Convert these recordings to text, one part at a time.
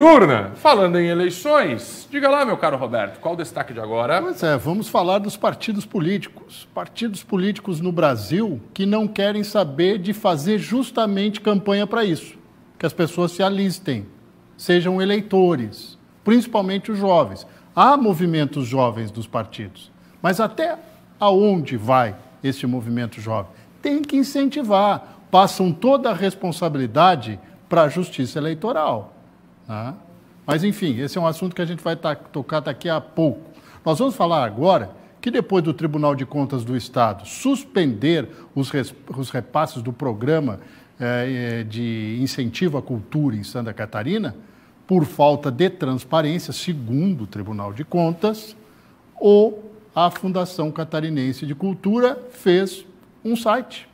Urna, falando em eleições, diga lá, meu caro Roberto, qual o destaque de agora? Pois é, vamos falar dos partidos políticos. Partidos políticos no Brasil que não querem saber de fazer justamente campanha para isso. Que as pessoas se alistem, sejam eleitores, principalmente os jovens. Há movimentos jovens dos partidos, mas até aonde vai esse movimento jovem? Tem que incentivar. Passam toda a responsabilidade para a justiça eleitoral mas, enfim, esse é um assunto que a gente vai tá, tocar daqui a pouco. Nós vamos falar agora que, depois do Tribunal de Contas do Estado suspender os, os repasses do programa eh, eh, de incentivo à cultura em Santa Catarina, por falta de transparência, segundo o Tribunal de Contas, ou a Fundação Catarinense de Cultura fez um site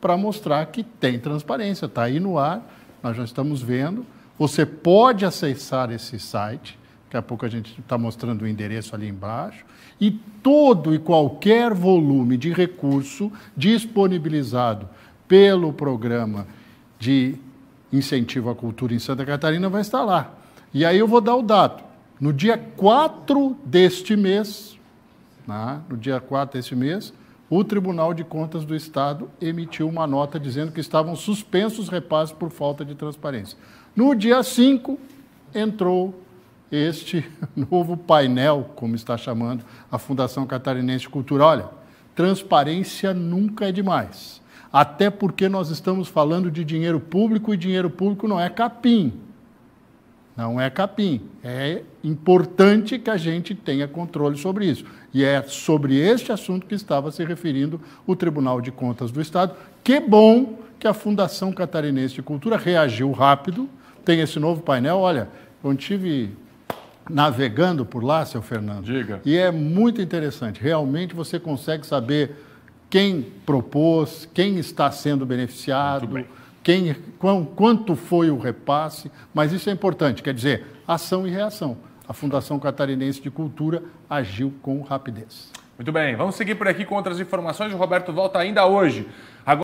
para mostrar que tem transparência. Está aí no ar, nós já estamos vendo. Você pode acessar esse site, daqui a pouco a gente está mostrando o endereço ali embaixo, e todo e qualquer volume de recurso disponibilizado pelo programa de incentivo à cultura em Santa Catarina vai estar lá. E aí eu vou dar o dado. No dia 4 deste mês, né, no dia 4 deste mês, o Tribunal de Contas do Estado emitiu uma nota dizendo que estavam suspensos repasses por falta de transparência. No dia 5, entrou este novo painel, como está chamando a Fundação Catarinense de Cultura. Olha, transparência nunca é demais. Até porque nós estamos falando de dinheiro público e dinheiro público não é capim. Não é capim. É importante que a gente tenha controle sobre isso. E é sobre este assunto que estava se referindo o Tribunal de Contas do Estado. Que bom que a Fundação Catarinense de Cultura reagiu rápido. Tem esse novo painel. Olha, eu tive navegando por lá, seu Fernando. Diga. E é muito interessante. Realmente você consegue saber quem propôs, quem está sendo beneficiado, quem, quão, quanto foi o repasse, mas isso é importante, quer dizer, ação e reação. A Fundação Catarinense de Cultura agiu com rapidez. Muito bem, vamos seguir por aqui com outras informações. O Roberto volta ainda hoje. Agora...